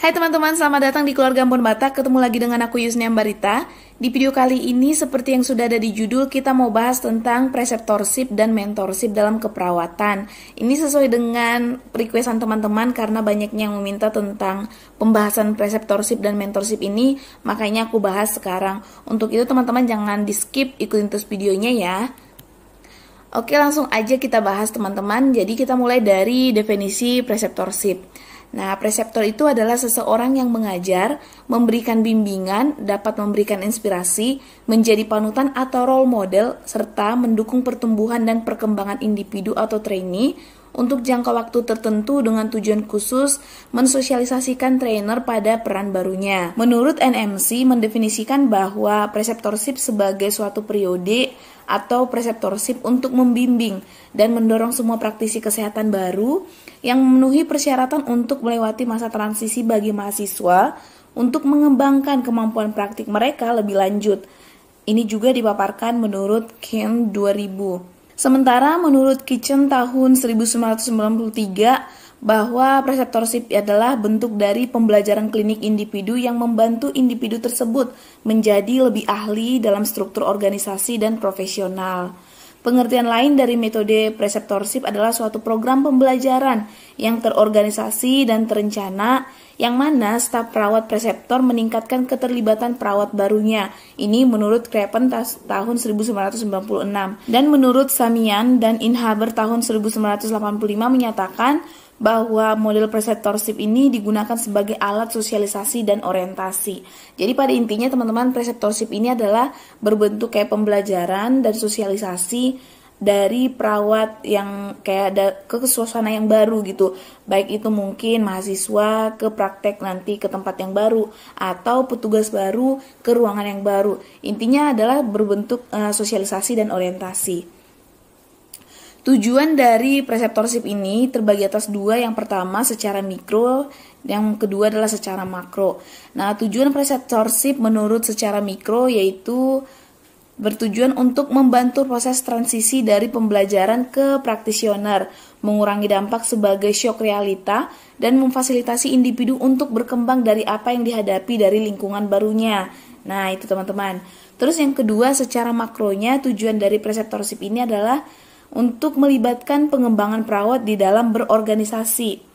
Hai teman-teman, selamat datang di Keluarga Ambon Batak. Ketemu lagi dengan aku Yusni Ambarita. Di video kali ini, seperti yang sudah ada di judul, kita mau bahas tentang preceptorship dan mentorship dalam keperawatan. Ini sesuai dengan requestan teman-teman karena banyaknya yang meminta tentang pembahasan preceptorship dan mentorship ini, makanya aku bahas sekarang. Untuk itu teman-teman jangan di skip, ikutin terus videonya ya. Oke, langsung aja kita bahas teman-teman. Jadi kita mulai dari definisi preceptorship. Nah, preseptor itu adalah seseorang yang mengajar, memberikan bimbingan, dapat memberikan inspirasi, menjadi panutan atau role model, serta mendukung pertumbuhan dan perkembangan individu atau trainee untuk jangka waktu tertentu dengan tujuan khusus mensosialisasikan trainer pada peran barunya. Menurut NMC mendefinisikan bahwa preceptorship sebagai suatu periode atau preceptorship untuk membimbing dan mendorong semua praktisi kesehatan baru yang memenuhi persyaratan untuk melewati masa transisi bagi mahasiswa untuk mengembangkan kemampuan praktik mereka lebih lanjut. Ini juga dipaparkan menurut Kim 2000. Sementara menurut Kitchen tahun 1993 bahwa preceptorship adalah bentuk dari pembelajaran klinik individu yang membantu individu tersebut menjadi lebih ahli dalam struktur organisasi dan profesional. Pengertian lain dari metode preceptorship adalah suatu program pembelajaran yang terorganisasi dan terencana yang mana staf perawat preseptor meningkatkan keterlibatan perawat barunya. Ini menurut Krepen tahun 1996. Dan menurut Samian dan Inhaber tahun 1985 menyatakan bahwa model preceptorship ini digunakan sebagai alat sosialisasi dan orientasi. Jadi pada intinya teman-teman preceptorship ini adalah berbentuk kayak pembelajaran dan sosialisasi dari perawat yang kayak ada ke suasana yang baru gitu. Baik itu mungkin mahasiswa ke praktek nanti ke tempat yang baru atau petugas baru ke ruangan yang baru. Intinya adalah berbentuk uh, sosialisasi dan orientasi. Tujuan dari preceptorship ini terbagi atas dua, yang pertama secara mikro, yang kedua adalah secara makro. Nah, tujuan preceptorship menurut secara mikro yaitu bertujuan untuk membantu proses transisi dari pembelajaran ke praktisioner, mengurangi dampak sebagai shock realita, dan memfasilitasi individu untuk berkembang dari apa yang dihadapi dari lingkungan barunya. Nah, itu teman-teman. Terus yang kedua, secara makronya tujuan dari preceptorship ini adalah untuk melibatkan pengembangan perawat di dalam berorganisasi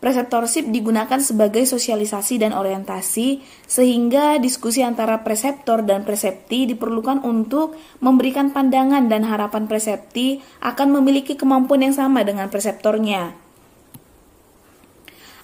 Preseptorship digunakan sebagai sosialisasi dan orientasi, sehingga diskusi antara preseptor dan presepti diperlukan untuk memberikan pandangan dan harapan presepti akan memiliki kemampuan yang sama dengan preseptornya.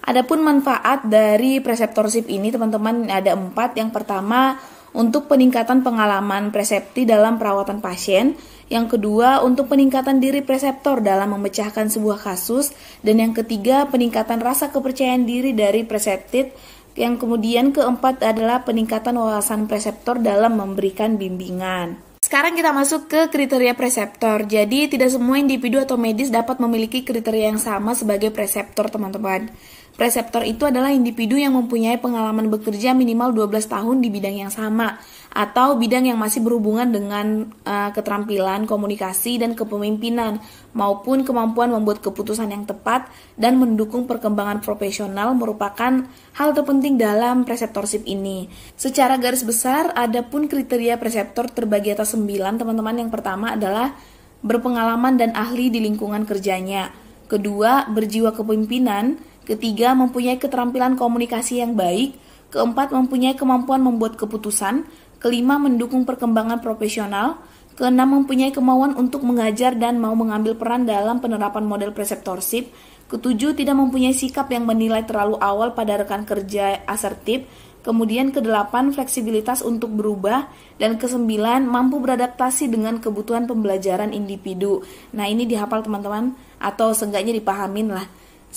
Adapun manfaat dari preseptorship ini, teman-teman, ada empat. Yang pertama, untuk peningkatan pengalaman presepti dalam perawatan pasien. Yang kedua, untuk peningkatan diri preseptor dalam memecahkan sebuah kasus. Dan yang ketiga, peningkatan rasa kepercayaan diri dari preseptit. Yang kemudian keempat adalah peningkatan wawasan preseptor dalam memberikan bimbingan. Sekarang kita masuk ke kriteria preseptor. Jadi tidak semua individu atau medis dapat memiliki kriteria yang sama sebagai preseptor, teman-teman. Preseptor itu adalah individu yang mempunyai pengalaman bekerja minimal 12 tahun di bidang yang sama atau bidang yang masih berhubungan dengan uh, keterampilan, komunikasi, dan kepemimpinan, maupun kemampuan membuat keputusan yang tepat dan mendukung perkembangan profesional merupakan hal terpenting dalam preceptorship ini. Secara garis besar, ada pun kriteria preseptor terbagi atas 9, teman-teman. Yang pertama adalah berpengalaman dan ahli di lingkungan kerjanya. Kedua, berjiwa kepemimpinan. Ketiga, mempunyai keterampilan komunikasi yang baik. Keempat, mempunyai kemampuan membuat keputusan kelima mendukung perkembangan profesional, keenam mempunyai kemauan untuk mengajar dan mau mengambil peran dalam penerapan model preceptorship, ketujuh tidak mempunyai sikap yang menilai terlalu awal pada rekan kerja asertif, kemudian kedelapan fleksibilitas untuk berubah, dan kesembilan mampu beradaptasi dengan kebutuhan pembelajaran individu. Nah ini dihafal teman-teman atau seenggaknya dipahamin lah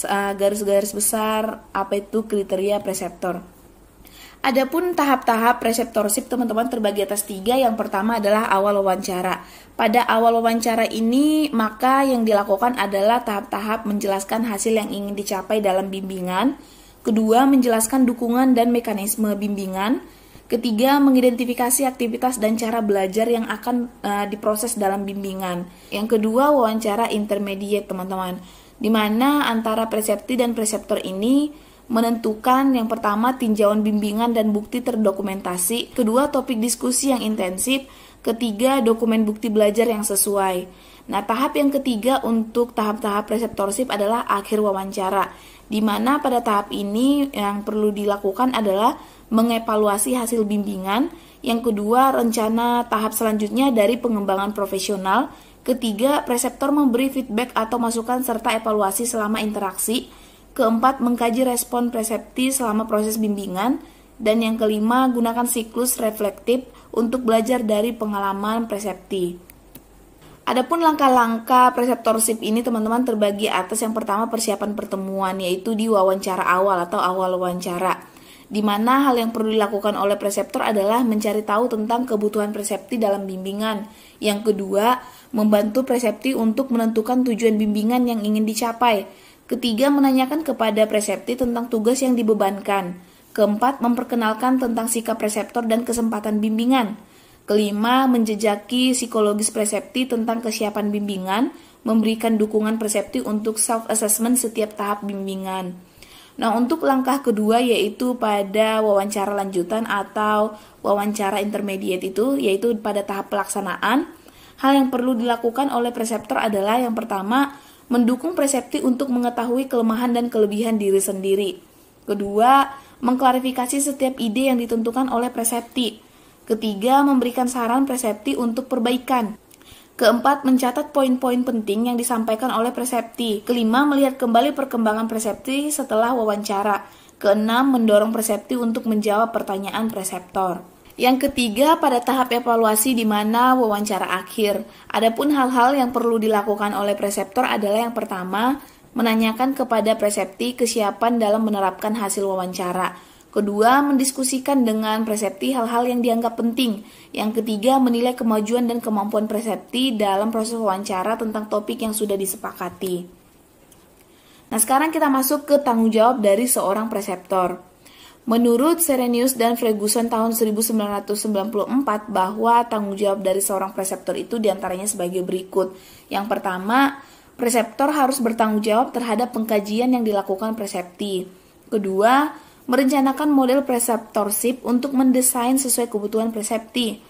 eh, garis-garis besar apa itu kriteria preseptor. Adapun tahap-tahap reseptorship teman-teman terbagi atas tiga. Yang pertama adalah awal wawancara. Pada awal wawancara ini, maka yang dilakukan adalah tahap-tahap menjelaskan hasil yang ingin dicapai dalam bimbingan. Kedua, menjelaskan dukungan dan mekanisme bimbingan. Ketiga, mengidentifikasi aktivitas dan cara belajar yang akan uh, diproses dalam bimbingan. Yang kedua, wawancara intermediate, teman-teman. Di mana antara presepti dan preseptor ini menentukan yang pertama tinjauan bimbingan dan bukti terdokumentasi, kedua topik diskusi yang intensif, ketiga dokumen bukti belajar yang sesuai. Nah, tahap yang ketiga untuk tahap-tahap reseptorship adalah akhir wawancara, di mana pada tahap ini yang perlu dilakukan adalah mengevaluasi hasil bimbingan, yang kedua rencana tahap selanjutnya dari pengembangan profesional, ketiga preseptor memberi feedback atau masukan serta evaluasi selama interaksi, keempat mengkaji respon presepti selama proses bimbingan, dan yang kelima gunakan siklus reflektif untuk belajar dari pengalaman presepti. Adapun langkah-langkah preceptorship ini teman-teman terbagi atas yang pertama persiapan pertemuan yaitu di wawancara awal atau awal wawancara di mana hal yang perlu dilakukan oleh preseptor adalah mencari tahu tentang kebutuhan presepti dalam bimbingan. Yang kedua, membantu presepti untuk menentukan tujuan bimbingan yang ingin dicapai. Ketiga, menanyakan kepada presepti tentang tugas yang dibebankan. Keempat, memperkenalkan tentang sikap preseptor dan kesempatan bimbingan. Kelima, menjejaki psikologis presepti tentang kesiapan bimbingan, memberikan dukungan presepti untuk self-assessment setiap tahap bimbingan. Nah, untuk langkah kedua yaitu pada wawancara lanjutan atau wawancara intermediate itu yaitu pada tahap pelaksanaan. Hal yang perlu dilakukan oleh preseptor adalah yang pertama mendukung persepsi untuk mengetahui kelemahan dan kelebihan diri sendiri. Kedua, mengklarifikasi setiap ide yang ditentukan oleh persepsi. Ketiga, memberikan saran persepsi untuk perbaikan. Keempat, mencatat poin-poin penting yang disampaikan oleh persepsi. Kelima, melihat kembali perkembangan persepsi setelah wawancara. Keenam, mendorong persepsi untuk menjawab pertanyaan preseptor. Yang ketiga, pada tahap evaluasi di mana wawancara akhir. Adapun hal-hal yang perlu dilakukan oleh preseptor adalah yang pertama, menanyakan kepada presepti kesiapan dalam menerapkan hasil wawancara. Kedua, mendiskusikan dengan presepti hal-hal yang dianggap penting. Yang ketiga, menilai kemajuan dan kemampuan presepti dalam proses wawancara tentang topik yang sudah disepakati. Nah, sekarang kita masuk ke tanggung jawab dari seorang preseptor. Menurut Serenius dan Ferguson tahun 1994 bahwa tanggung jawab dari seorang preseptor itu diantaranya sebagai berikut. Yang pertama, preseptor harus bertanggung jawab terhadap pengkajian yang dilakukan presepti. Kedua, merencanakan model preseptorship untuk mendesain sesuai kebutuhan presepti.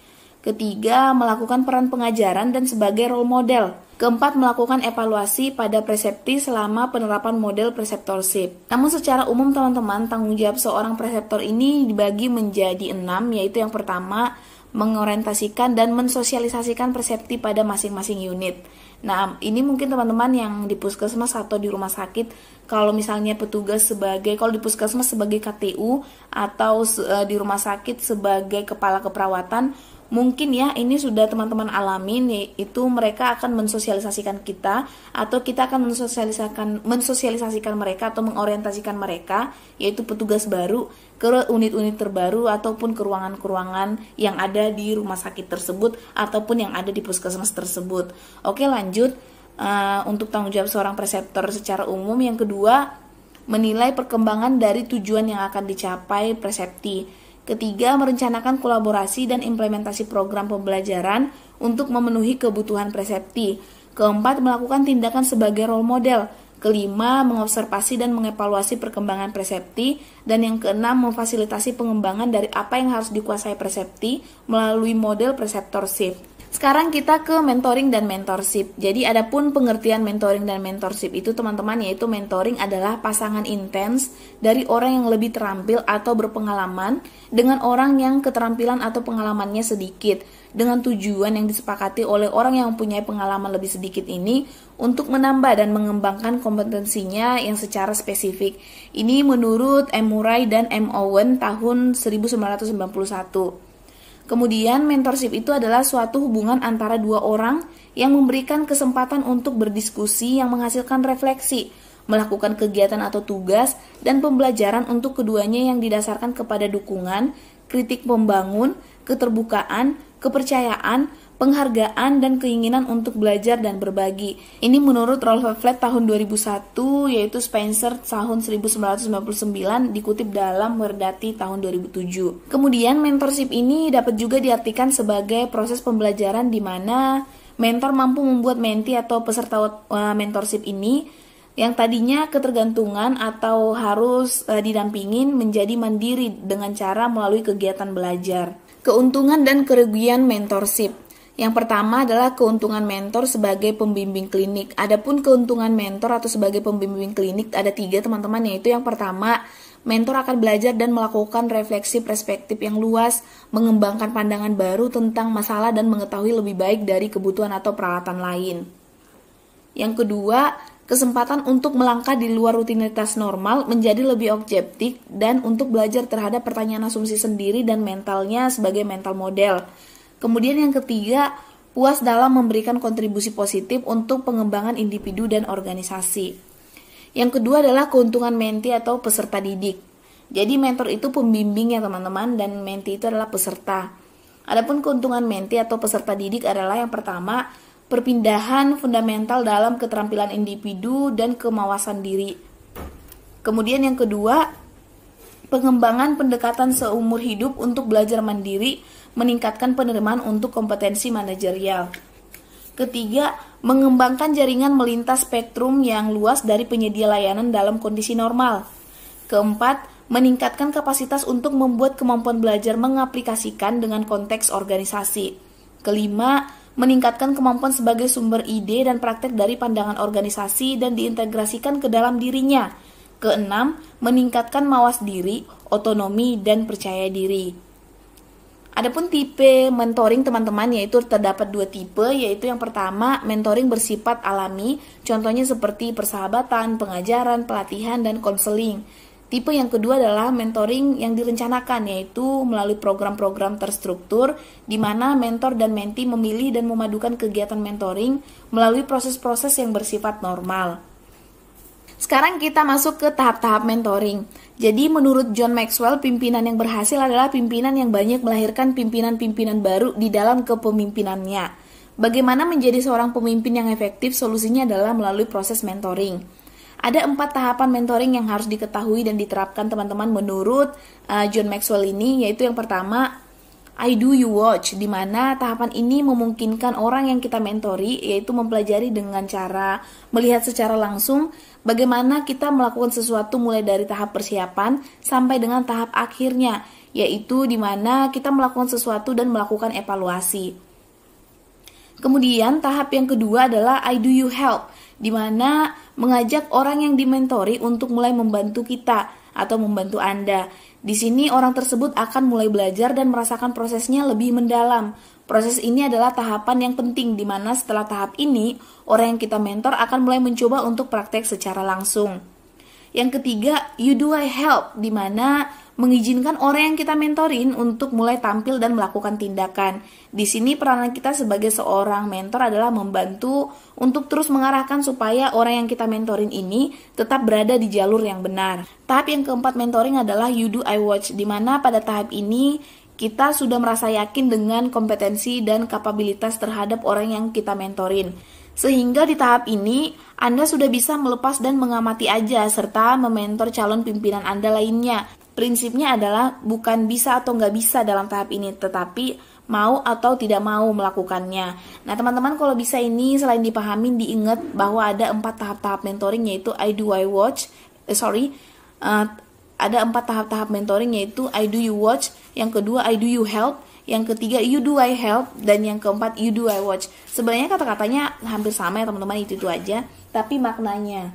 Ketiga, melakukan peran pengajaran dan sebagai role model. Keempat, melakukan evaluasi pada presepti selama penerapan model preseptorship. Namun secara umum teman-teman, tanggung jawab seorang preseptor ini dibagi menjadi enam, yaitu yang pertama, mengorientasikan dan mensosialisasikan presepti pada masing-masing unit. Nah, ini mungkin teman-teman yang di puskesmas atau di rumah sakit, kalau misalnya petugas sebagai, kalau di puskesmas sebagai KTU atau eh, di rumah sakit sebagai kepala keperawatan, mungkin ya ini sudah teman-teman alami nih, ya, itu mereka akan mensosialisasikan kita atau kita akan mensosialisasikan mensosialisasikan mereka atau mengorientasikan mereka yaitu petugas baru ke unit-unit terbaru ataupun ke ruangan-ruangan yang ada di rumah sakit tersebut ataupun yang ada di puskesmas tersebut. Oke, lanjut uh, untuk tanggung jawab seorang preseptor secara umum yang kedua menilai perkembangan dari tujuan yang akan dicapai presepti Ketiga, merencanakan kolaborasi dan implementasi program pembelajaran untuk memenuhi kebutuhan presepti. Keempat, melakukan tindakan sebagai role model. Kelima, mengobservasi dan mengevaluasi perkembangan presepti. Dan yang keenam, memfasilitasi pengembangan dari apa yang harus dikuasai presepti melalui model preseptorship. shift. Sekarang kita ke mentoring dan mentorship. Jadi adapun pengertian mentoring dan mentorship itu teman-teman yaitu mentoring adalah pasangan intens dari orang yang lebih terampil atau berpengalaman dengan orang yang keterampilan atau pengalamannya sedikit dengan tujuan yang disepakati oleh orang yang punya pengalaman lebih sedikit ini untuk menambah dan mengembangkan kompetensinya yang secara spesifik. Ini menurut M. Murray dan M. Owen tahun 1991. Kemudian mentorship itu adalah suatu hubungan antara dua orang yang memberikan kesempatan untuk berdiskusi yang menghasilkan refleksi, melakukan kegiatan atau tugas, dan pembelajaran untuk keduanya yang didasarkan kepada dukungan, kritik pembangun, keterbukaan, kepercayaan, penghargaan dan keinginan untuk belajar dan berbagi. Ini menurut Rolf Flat tahun 2001 yaitu Spencer tahun 1999 dikutip dalam Werdati tahun 2007. Kemudian mentorship ini dapat juga diartikan sebagai proses pembelajaran di mana mentor mampu membuat menti atau peserta eh, mentorship ini yang tadinya ketergantungan atau harus eh, didampingin menjadi mandiri dengan cara melalui kegiatan belajar. Keuntungan dan kerugian mentorship. Yang pertama adalah keuntungan mentor sebagai pembimbing klinik. Adapun keuntungan mentor atau sebagai pembimbing klinik ada tiga teman-teman yaitu yang pertama mentor akan belajar dan melakukan refleksi perspektif yang luas, mengembangkan pandangan baru tentang masalah dan mengetahui lebih baik dari kebutuhan atau peralatan lain. Yang kedua, kesempatan untuk melangkah di luar rutinitas normal menjadi lebih objektif dan untuk belajar terhadap pertanyaan asumsi sendiri dan mentalnya sebagai mental model. Kemudian yang ketiga, puas dalam memberikan kontribusi positif untuk pengembangan individu dan organisasi. Yang kedua adalah keuntungan menti atau peserta didik. Jadi mentor itu pembimbing ya teman-teman dan menti itu adalah peserta. Adapun keuntungan menti atau peserta didik adalah yang pertama, perpindahan fundamental dalam keterampilan individu dan kemawasan diri. Kemudian yang kedua, pengembangan pendekatan seumur hidup untuk belajar mandiri, meningkatkan penerimaan untuk kompetensi manajerial. Ketiga, mengembangkan jaringan melintas spektrum yang luas dari penyedia layanan dalam kondisi normal. Keempat, meningkatkan kapasitas untuk membuat kemampuan belajar mengaplikasikan dengan konteks organisasi. Kelima, meningkatkan kemampuan sebagai sumber ide dan praktek dari pandangan organisasi dan diintegrasikan ke dalam dirinya Keenam, meningkatkan mawas diri, otonomi, dan percaya diri. Adapun tipe mentoring teman-teman yaitu terdapat dua tipe yaitu yang pertama mentoring bersifat alami contohnya seperti persahabatan, pengajaran, pelatihan dan konseling. Tipe yang kedua adalah mentoring yang direncanakan yaitu melalui program-program terstruktur di mana mentor dan menti memilih dan memadukan kegiatan mentoring melalui proses-proses yang bersifat normal. Sekarang kita masuk ke tahap-tahap mentoring. Jadi menurut John Maxwell, pimpinan yang berhasil adalah pimpinan yang banyak melahirkan pimpinan-pimpinan baru di dalam kepemimpinannya. Bagaimana menjadi seorang pemimpin yang efektif? Solusinya adalah melalui proses mentoring. Ada empat tahapan mentoring yang harus diketahui dan diterapkan teman-teman menurut uh, John Maxwell ini, yaitu yang pertama I Do You Watch, di mana tahapan ini memungkinkan orang yang kita mentori, yaitu mempelajari dengan cara melihat secara langsung Bagaimana kita melakukan sesuatu mulai dari tahap persiapan sampai dengan tahap akhirnya, yaitu di mana kita melakukan sesuatu dan melakukan evaluasi. Kemudian tahap yang kedua adalah I do you help, di mana mengajak orang yang dimentori untuk mulai membantu kita atau membantu Anda. Di sini orang tersebut akan mulai belajar dan merasakan prosesnya lebih mendalam. Proses ini adalah tahapan yang penting di mana setelah tahap ini, orang yang kita mentor akan mulai mencoba untuk praktek secara langsung. Yang ketiga, you do I help, di mana mengizinkan orang yang kita mentorin untuk mulai tampil dan melakukan tindakan. Di sini peranan kita sebagai seorang mentor adalah membantu untuk terus mengarahkan supaya orang yang kita mentorin ini tetap berada di jalur yang benar. Tahap yang keempat mentoring adalah you do I watch, di mana pada tahap ini kita sudah merasa yakin dengan kompetensi dan kapabilitas terhadap orang yang kita mentorin. Sehingga di tahap ini, Anda sudah bisa melepas dan mengamati aja serta mementor calon pimpinan Anda lainnya. Prinsipnya adalah bukan bisa atau nggak bisa dalam tahap ini, tetapi mau atau tidak mau melakukannya. Nah teman-teman kalau bisa ini selain dipahami diingat bahwa ada empat tahap-tahap mentoring yaitu I do I watch, eh, sorry, uh, ada empat tahap-tahap mentoring yaitu I do you watch, yang kedua I do you help, yang ketiga you do I help, dan yang keempat you do I watch. Sebenarnya kata-katanya hampir sama ya teman-teman itu itu aja, tapi maknanya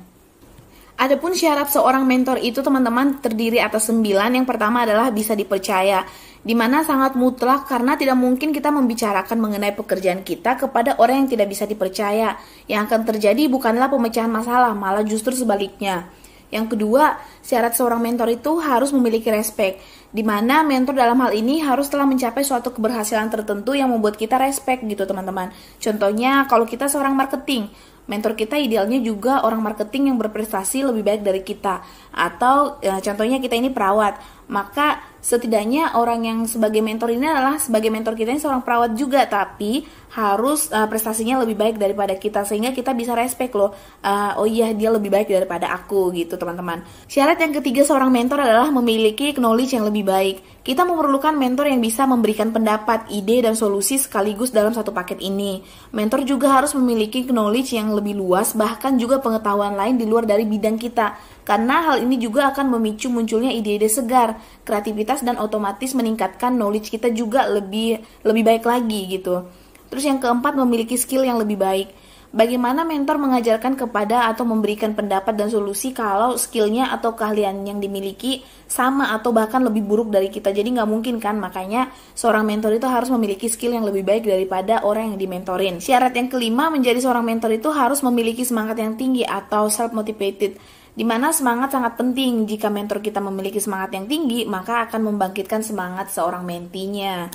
Adapun syarat seorang mentor itu teman-teman terdiri atas sembilan. Yang pertama adalah bisa dipercaya, dimana sangat mutlak karena tidak mungkin kita membicarakan mengenai pekerjaan kita kepada orang yang tidak bisa dipercaya. Yang akan terjadi bukanlah pemecahan masalah, malah justru sebaliknya. Yang kedua, syarat seorang mentor itu harus memiliki respect, di mana mentor dalam hal ini harus telah mencapai suatu keberhasilan tertentu yang membuat kita respect gitu teman-teman. Contohnya kalau kita seorang marketing, mentor kita idealnya juga orang marketing yang berprestasi lebih baik dari kita atau ya, contohnya kita ini perawat maka setidaknya orang yang sebagai mentor ini adalah sebagai mentor kita ini seorang perawat juga tapi harus uh, prestasinya lebih baik daripada kita sehingga kita bisa respect loh uh, oh iya dia lebih baik daripada aku gitu teman-teman syarat yang ketiga seorang mentor adalah memiliki knowledge yang lebih baik kita memerlukan mentor yang bisa memberikan pendapat ide dan solusi sekaligus dalam satu paket ini mentor juga harus memiliki knowledge yang lebih luas bahkan juga pengetahuan lain di luar dari bidang kita karena hal ini juga akan memicu munculnya ide-ide segar, kreativitas dan otomatis meningkatkan knowledge kita juga lebih lebih baik lagi gitu. Terus yang keempat memiliki skill yang lebih baik. Bagaimana mentor mengajarkan kepada atau memberikan pendapat dan solusi kalau skillnya atau keahlian yang dimiliki sama atau bahkan lebih buruk dari kita. Jadi nggak mungkin kan, makanya seorang mentor itu harus memiliki skill yang lebih baik daripada orang yang dimentorin. Syarat yang kelima menjadi seorang mentor itu harus memiliki semangat yang tinggi atau self-motivated di mana semangat sangat penting. Jika mentor kita memiliki semangat yang tinggi, maka akan membangkitkan semangat seorang mentinya.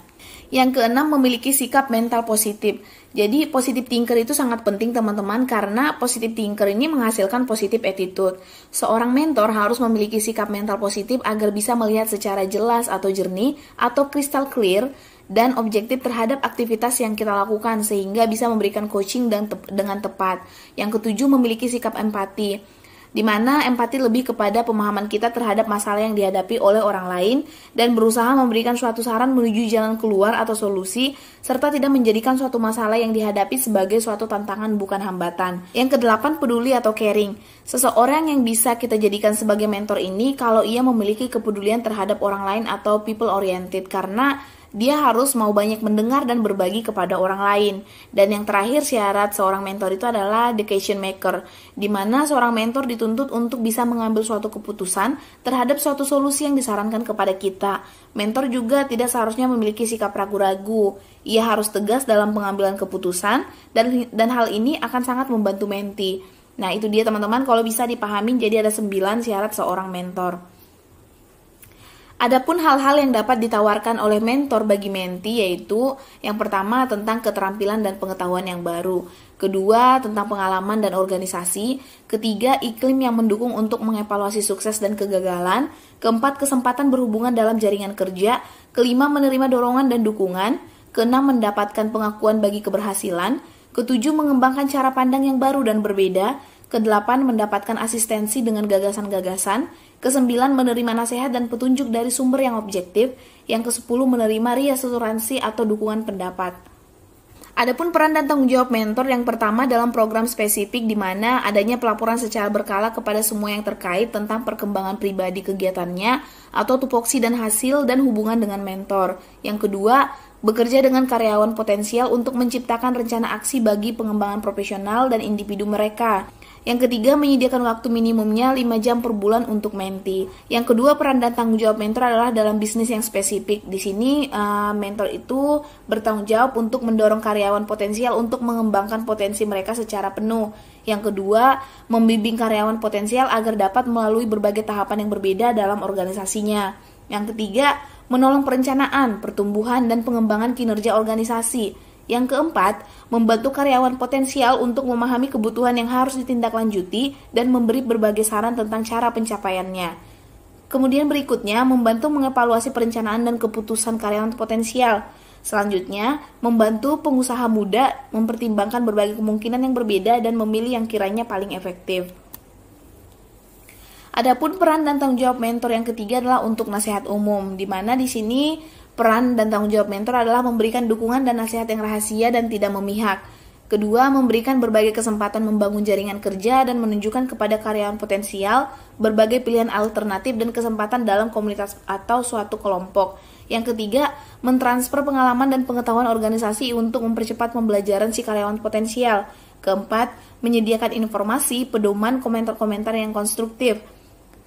Yang keenam memiliki sikap mental positif. Jadi positif thinker itu sangat penting teman-teman karena positif thinker ini menghasilkan positif attitude. Seorang mentor harus memiliki sikap mental positif agar bisa melihat secara jelas atau jernih atau crystal clear dan objektif terhadap aktivitas yang kita lakukan sehingga bisa memberikan coaching dengan tepat. Yang ketujuh memiliki sikap empati di mana empati lebih kepada pemahaman kita terhadap masalah yang dihadapi oleh orang lain dan berusaha memberikan suatu saran menuju jalan keluar atau solusi serta tidak menjadikan suatu masalah yang dihadapi sebagai suatu tantangan bukan hambatan. Yang kedelapan peduli atau caring. Seseorang yang bisa kita jadikan sebagai mentor ini kalau ia memiliki kepedulian terhadap orang lain atau people oriented karena dia harus mau banyak mendengar dan berbagi kepada orang lain. Dan yang terakhir syarat seorang mentor itu adalah decision maker, di mana seorang mentor dituntut untuk bisa mengambil suatu keputusan terhadap suatu solusi yang disarankan kepada kita. Mentor juga tidak seharusnya memiliki sikap ragu-ragu. Ia harus tegas dalam pengambilan keputusan dan dan hal ini akan sangat membantu menti. Nah, itu dia teman-teman kalau bisa dipahami jadi ada 9 syarat seorang mentor. Adapun hal-hal yang dapat ditawarkan oleh mentor bagi menti yaitu yang pertama tentang keterampilan dan pengetahuan yang baru, kedua tentang pengalaman dan organisasi, ketiga iklim yang mendukung untuk mengevaluasi sukses dan kegagalan, keempat kesempatan berhubungan dalam jaringan kerja, kelima menerima dorongan dan dukungan, keenam mendapatkan pengakuan bagi keberhasilan, ketujuh mengembangkan cara pandang yang baru dan berbeda, kedelapan mendapatkan asistensi dengan gagasan-gagasan, kesembilan menerima nasihat dan petunjuk dari sumber yang objektif, yang kesepuluh menerima reasuransi atau dukungan pendapat. Adapun peran dan tanggung jawab mentor yang pertama dalam program spesifik di mana adanya pelaporan secara berkala kepada semua yang terkait tentang perkembangan pribadi kegiatannya atau tupoksi dan hasil dan hubungan dengan mentor. Yang kedua, bekerja dengan karyawan potensial untuk menciptakan rencana aksi bagi pengembangan profesional dan individu mereka. Yang ketiga, menyediakan waktu minimumnya 5 jam per bulan untuk menti. Yang kedua, peran dan tanggung jawab mentor adalah dalam bisnis yang spesifik. Di sini, uh, mentor itu bertanggung jawab untuk mendorong karyawan potensial untuk mengembangkan potensi mereka secara penuh. Yang kedua, membimbing karyawan potensial agar dapat melalui berbagai tahapan yang berbeda dalam organisasinya. Yang ketiga, menolong perencanaan, pertumbuhan, dan pengembangan kinerja organisasi. Yang keempat, membantu karyawan potensial untuk memahami kebutuhan yang harus ditindaklanjuti dan memberi berbagai saran tentang cara pencapaiannya. Kemudian berikutnya, membantu mengevaluasi perencanaan dan keputusan karyawan potensial. Selanjutnya, membantu pengusaha muda mempertimbangkan berbagai kemungkinan yang berbeda dan memilih yang kiranya paling efektif. Adapun peran dan tanggung jawab mentor yang ketiga adalah untuk nasihat umum, di mana di sini Peran dan tanggung jawab mentor adalah memberikan dukungan dan nasihat yang rahasia dan tidak memihak. Kedua, memberikan berbagai kesempatan membangun jaringan kerja dan menunjukkan kepada karyawan potensial berbagai pilihan alternatif dan kesempatan dalam komunitas atau suatu kelompok. Yang ketiga, mentransfer pengalaman dan pengetahuan organisasi untuk mempercepat pembelajaran si karyawan potensial. Keempat, menyediakan informasi, pedoman, komentar-komentar yang konstruktif.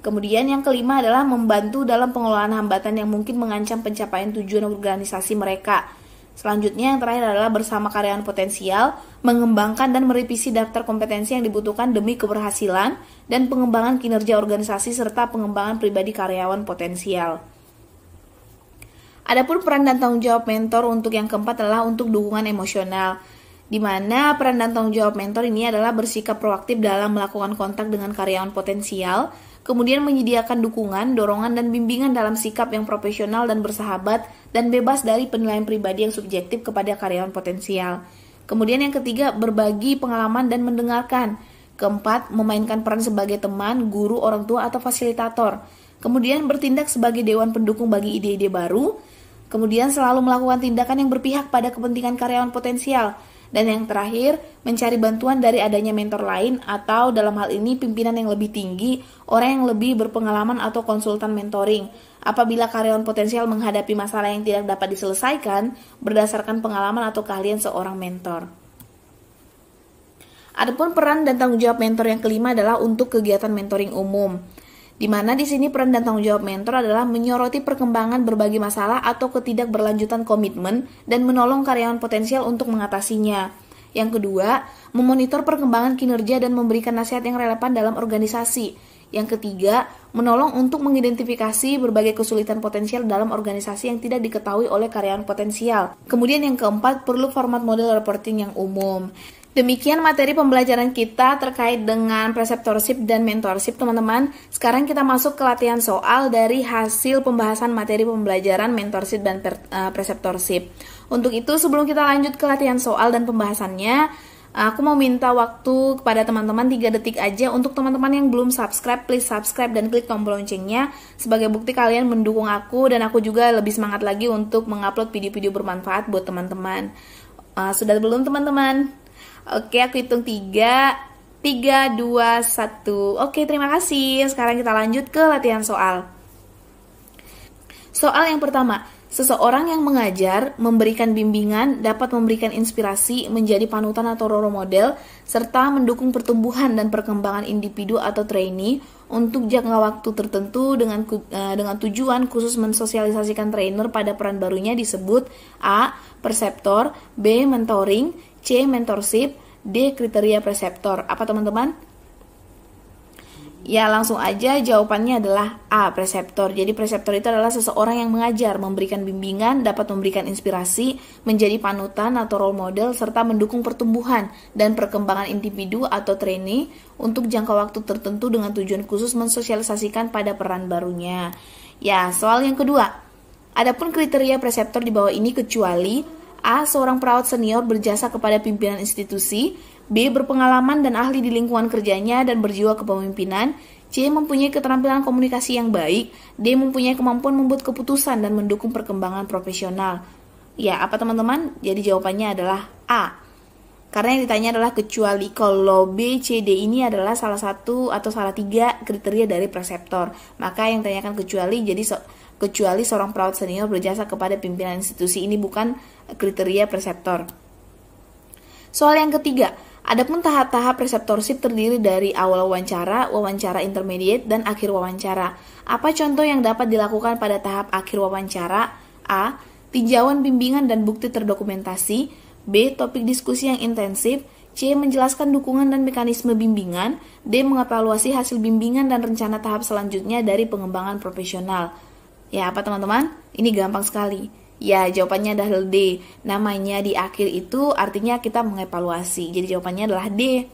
Kemudian yang kelima adalah membantu dalam pengelolaan hambatan yang mungkin mengancam pencapaian tujuan organisasi mereka. Selanjutnya yang terakhir adalah bersama karyawan potensial mengembangkan dan merevisi daftar kompetensi yang dibutuhkan demi keberhasilan dan pengembangan kinerja organisasi serta pengembangan pribadi karyawan potensial. Adapun peran dan tanggung jawab mentor untuk yang keempat adalah untuk dukungan emosional di mana peran dan tanggung jawab mentor ini adalah bersikap proaktif dalam melakukan kontak dengan karyawan potensial kemudian menyediakan dukungan, dorongan, dan bimbingan dalam sikap yang profesional dan bersahabat, dan bebas dari penilaian pribadi yang subjektif kepada karyawan potensial. Kemudian yang ketiga, berbagi pengalaman dan mendengarkan. Keempat, memainkan peran sebagai teman, guru, orang tua, atau fasilitator. Kemudian bertindak sebagai dewan pendukung bagi ide-ide baru. Kemudian selalu melakukan tindakan yang berpihak pada kepentingan karyawan potensial, dan yang terakhir, mencari bantuan dari adanya mentor lain atau dalam hal ini pimpinan yang lebih tinggi, orang yang lebih berpengalaman atau konsultan mentoring. Apabila karyawan potensial menghadapi masalah yang tidak dapat diselesaikan berdasarkan pengalaman atau keahlian seorang mentor. Adapun peran dan tanggung jawab mentor yang kelima adalah untuk kegiatan mentoring umum di mana di sini peran dan tanggung jawab mentor adalah menyoroti perkembangan berbagai masalah atau ketidakberlanjutan komitmen dan menolong karyawan potensial untuk mengatasinya. Yang kedua, memonitor perkembangan kinerja dan memberikan nasihat yang relevan dalam organisasi. Yang ketiga, menolong untuk mengidentifikasi berbagai kesulitan potensial dalam organisasi yang tidak diketahui oleh karyawan potensial. Kemudian yang keempat, perlu format model reporting yang umum. Demikian materi pembelajaran kita terkait dengan preceptorship dan mentorship, teman-teman. Sekarang kita masuk ke latihan soal dari hasil pembahasan materi pembelajaran mentorship dan eh, preceptorship. Untuk itu, sebelum kita lanjut ke latihan soal dan pembahasannya, aku mau minta waktu kepada teman-teman 3 detik aja untuk teman-teman yang belum subscribe, please subscribe dan klik tombol loncengnya sebagai bukti kalian mendukung aku dan aku juga lebih semangat lagi untuk mengupload video-video bermanfaat buat teman-teman. Eh, sudah belum teman-teman? Oke, aku hitung tiga, tiga, dua, satu. Oke, terima kasih. Sekarang kita lanjut ke latihan soal. Soal yang pertama, seseorang yang mengajar, memberikan bimbingan, dapat memberikan inspirasi, menjadi panutan atau role model, serta mendukung pertumbuhan dan perkembangan individu atau trainee untuk jangka waktu tertentu dengan eh, dengan tujuan khusus mensosialisasikan trainer pada peran barunya disebut A. Perseptor B. Mentoring C. Mentorship D. Kriteria preseptor Apa teman-teman? Ya langsung aja jawabannya adalah A. Preseptor Jadi preseptor itu adalah seseorang yang mengajar, memberikan bimbingan, dapat memberikan inspirasi, menjadi panutan atau role model, serta mendukung pertumbuhan dan perkembangan individu atau trainee untuk jangka waktu tertentu dengan tujuan khusus mensosialisasikan pada peran barunya. Ya, soal yang kedua. Adapun kriteria preseptor di bawah ini kecuali A. Seorang perawat senior berjasa kepada pimpinan institusi. B. Berpengalaman dan ahli di lingkungan kerjanya dan berjiwa kepemimpinan. C. Mempunyai keterampilan komunikasi yang baik. D. Mempunyai kemampuan membuat keputusan dan mendukung perkembangan profesional. Ya, apa teman-teman? Jadi jawabannya adalah A. Karena yang ditanya adalah kecuali kalau B, C, D ini adalah salah satu atau salah tiga kriteria dari preseptor. Maka yang ditanyakan kecuali jadi so kecuali seorang perawat senior berjasa kepada pimpinan institusi ini bukan kriteria preseptor. Soal yang ketiga, adapun tahap-tahap preseptorship terdiri dari awal wawancara, wawancara intermediate, dan akhir wawancara. Apa contoh yang dapat dilakukan pada tahap akhir wawancara? A. Tinjauan bimbingan dan bukti terdokumentasi B. Topik diskusi yang intensif C. Menjelaskan dukungan dan mekanisme bimbingan D. Mengevaluasi hasil bimbingan dan rencana tahap selanjutnya dari pengembangan profesional Ya apa teman-teman? Ini gampang sekali. Ya jawabannya adalah D. Namanya di akhir itu artinya kita mengevaluasi. Jadi jawabannya adalah D.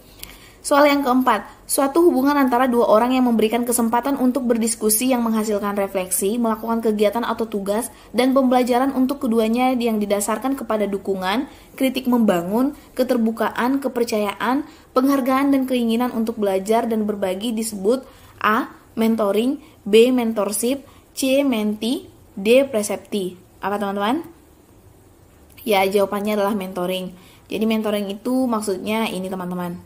Soal yang keempat, suatu hubungan antara dua orang yang memberikan kesempatan untuk berdiskusi yang menghasilkan refleksi, melakukan kegiatan atau tugas, dan pembelajaran untuk keduanya yang didasarkan kepada dukungan, kritik membangun, keterbukaan, kepercayaan, penghargaan dan keinginan untuk belajar dan berbagi disebut A. Mentoring B. Mentorship C. Menti, D. Precepti. Apa teman-teman? Ya, jawabannya adalah mentoring. Jadi mentoring itu maksudnya ini teman-teman.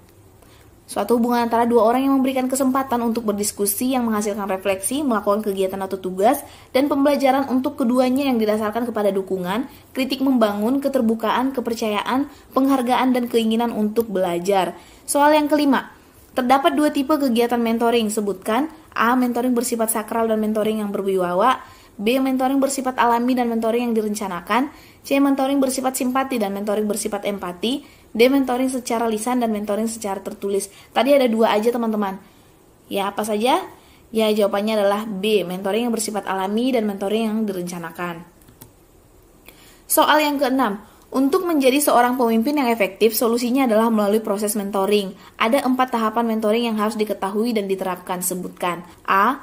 Suatu hubungan antara dua orang yang memberikan kesempatan untuk berdiskusi yang menghasilkan refleksi, melakukan kegiatan atau tugas, dan pembelajaran untuk keduanya yang didasarkan kepada dukungan, kritik membangun, keterbukaan, kepercayaan, penghargaan, dan keinginan untuk belajar. Soal yang kelima, terdapat dua tipe kegiatan mentoring, sebutkan A. Mentoring bersifat sakral dan mentoring yang berwibawa. B. Mentoring bersifat alami dan mentoring yang direncanakan. C. Mentoring bersifat simpati dan mentoring bersifat empati. D. Mentoring secara lisan dan mentoring secara tertulis. Tadi ada dua aja teman-teman. Ya apa saja? Ya jawabannya adalah B. Mentoring yang bersifat alami dan mentoring yang direncanakan. Soal yang keenam, untuk menjadi seorang pemimpin yang efektif, solusinya adalah melalui proses mentoring. Ada empat tahapan mentoring yang harus diketahui dan diterapkan. Sebutkan. A.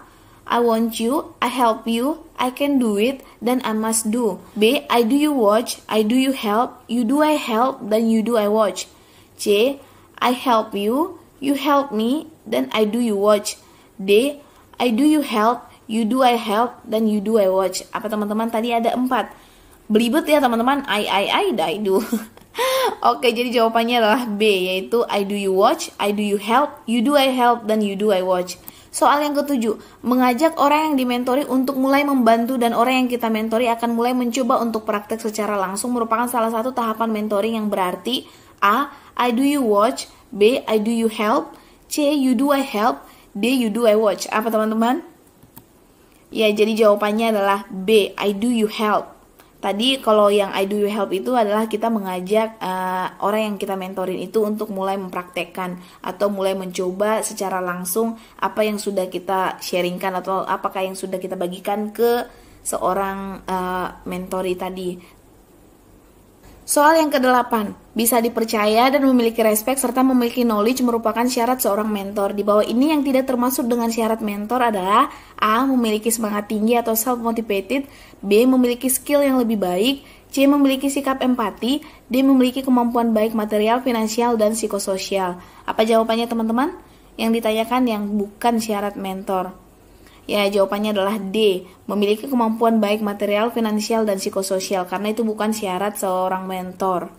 I want you, I help you, I can do it, dan I must do. B. I do you watch, I do you help, you do I help, dan you do I watch. C. I help you, you help me, dan I do you watch. D. I do you help, you do I help, dan you do I watch. Apa teman-teman tadi ada empat? Belibet ya teman-teman, I, I, I, I do. Oke, jadi jawabannya adalah B, yaitu I do you watch, I do you help, you do I help, dan you do I watch. Soal yang ketujuh, mengajak orang yang dimentori untuk mulai membantu dan orang yang kita mentori akan mulai mencoba untuk praktek secara langsung merupakan salah satu tahapan mentoring yang berarti A. I do you watch B. I do you help C. You do I help D. You do I watch Apa teman-teman? Ya, jadi jawabannya adalah B. I do you help Tadi kalau yang I do you help itu adalah kita mengajak uh, orang yang kita mentorin itu untuk mulai mempraktekkan atau mulai mencoba secara langsung apa yang sudah kita sharingkan atau apakah yang sudah kita bagikan ke seorang uh, mentori tadi. Soal yang kedelapan, bisa dipercaya dan memiliki respek serta memiliki knowledge merupakan syarat seorang mentor. Di bawah ini yang tidak termasuk dengan syarat mentor adalah A. Memiliki semangat tinggi atau self-motivated B. Memiliki skill yang lebih baik C. Memiliki sikap empati D. Memiliki kemampuan baik material, finansial, dan psikososial Apa jawabannya teman-teman? Yang ditanyakan yang bukan syarat mentor Ya, jawabannya adalah D. Memiliki kemampuan baik material, finansial, dan psikososial karena itu bukan syarat seorang mentor.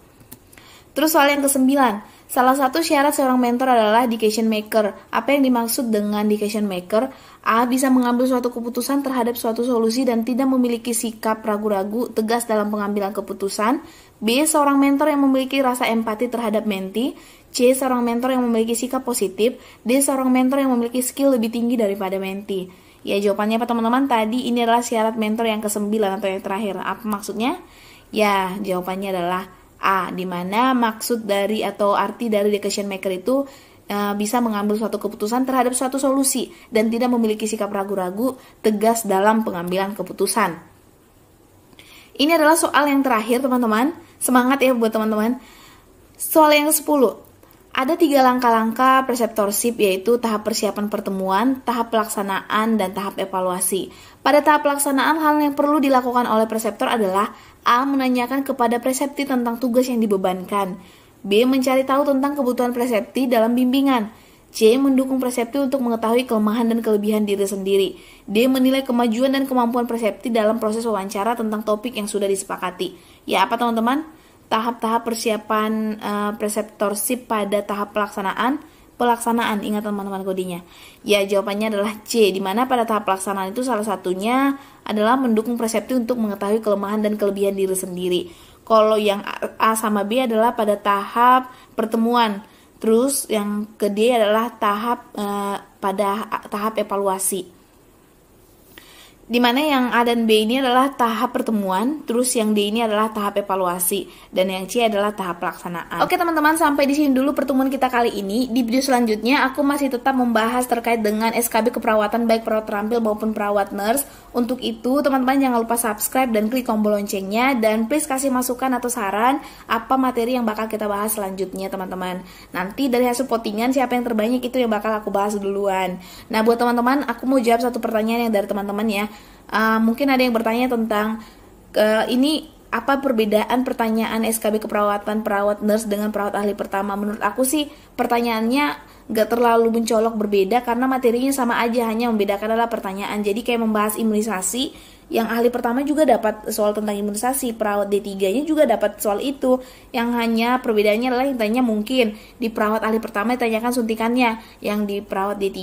Terus soal yang kesembilan, salah satu syarat seorang mentor adalah decision maker. Apa yang dimaksud dengan decision maker? A. Bisa mengambil suatu keputusan terhadap suatu solusi dan tidak memiliki sikap ragu-ragu, tegas dalam pengambilan keputusan. B. Seorang mentor yang memiliki rasa empati terhadap menti. C. Seorang mentor yang memiliki sikap positif. D. Seorang mentor yang memiliki skill lebih tinggi daripada menti. Ya jawabannya apa teman-teman? Tadi ini adalah syarat mentor yang kesembilan atau yang terakhir. Apa maksudnya? Ya jawabannya adalah A. Dimana maksud dari atau arti dari decision maker itu e, bisa mengambil suatu keputusan terhadap suatu solusi dan tidak memiliki sikap ragu-ragu tegas dalam pengambilan keputusan. Ini adalah soal yang terakhir teman-teman. Semangat ya buat teman-teman. Soal yang ke-10. Ada tiga langkah-langkah preceptorship yaitu tahap persiapan pertemuan, tahap pelaksanaan, dan tahap evaluasi. Pada tahap pelaksanaan, hal yang perlu dilakukan oleh preceptor adalah A. Menanyakan kepada presepti tentang tugas yang dibebankan B. Mencari tahu tentang kebutuhan presepti dalam bimbingan C. Mendukung presepti untuk mengetahui kelemahan dan kelebihan diri sendiri D. Menilai kemajuan dan kemampuan presepti dalam proses wawancara tentang topik yang sudah disepakati Ya apa teman-teman? tahap-tahap persiapan uh, eh, preceptorship pada tahap pelaksanaan pelaksanaan ingat teman-teman kodinya ya jawabannya adalah C dimana pada tahap pelaksanaan itu salah satunya adalah mendukung persepsi untuk mengetahui kelemahan dan kelebihan diri sendiri kalau yang A sama B adalah pada tahap pertemuan terus yang ke D adalah tahap uh, pada tahap evaluasi dimana yang A dan B ini adalah tahap pertemuan, terus yang D ini adalah tahap evaluasi, dan yang C adalah tahap pelaksanaan. Oke teman-teman, sampai di sini dulu pertemuan kita kali ini. Di video selanjutnya, aku masih tetap membahas terkait dengan SKB keperawatan baik perawat terampil maupun perawat nurse untuk itu, teman-teman jangan lupa subscribe dan klik tombol loncengnya dan please kasih masukan atau saran apa materi yang bakal kita bahas selanjutnya, teman-teman. Nanti dari hasil votingan siapa yang terbanyak itu yang bakal aku bahas duluan. Nah, buat teman-teman, aku mau jawab satu pertanyaan yang dari teman-teman ya. Uh, mungkin ada yang bertanya tentang uh, ini apa perbedaan pertanyaan SKB keperawatan perawat nurse dengan perawat ahli pertama? Menurut aku sih pertanyaannya nggak terlalu mencolok berbeda karena materinya sama aja hanya membedakan adalah pertanyaan. Jadi kayak membahas imunisasi yang ahli pertama juga dapat soal tentang imunisasi, perawat D3-nya juga dapat soal itu. Yang hanya perbedaannya adalah yang tanya mungkin di perawat ahli pertama ditanyakan suntikannya, yang di perawat D3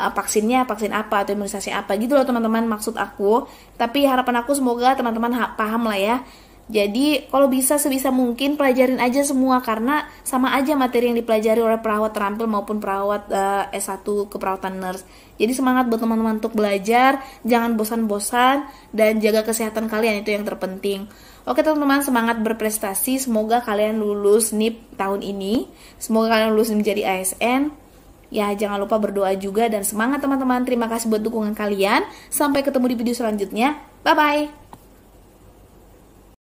Eh, vaksinnya vaksin apa atau imunisasi apa gitu loh teman-teman maksud aku tapi harapan aku semoga teman-teman paham lah ya jadi kalau bisa sebisa mungkin pelajarin aja semua karena sama aja materi yang dipelajari oleh perawat terampil maupun perawat uh, eh, S1 keperawatan nurse. Jadi semangat buat teman-teman untuk belajar, jangan bosan-bosan dan jaga kesehatan kalian itu yang terpenting. Oke teman-teman, semangat berprestasi. Semoga kalian lulus NIP tahun ini. Semoga kalian lulus menjadi ASN. Ya, jangan lupa berdoa juga dan semangat teman-teman. Terima kasih buat dukungan kalian. Sampai ketemu di video selanjutnya. Bye-bye.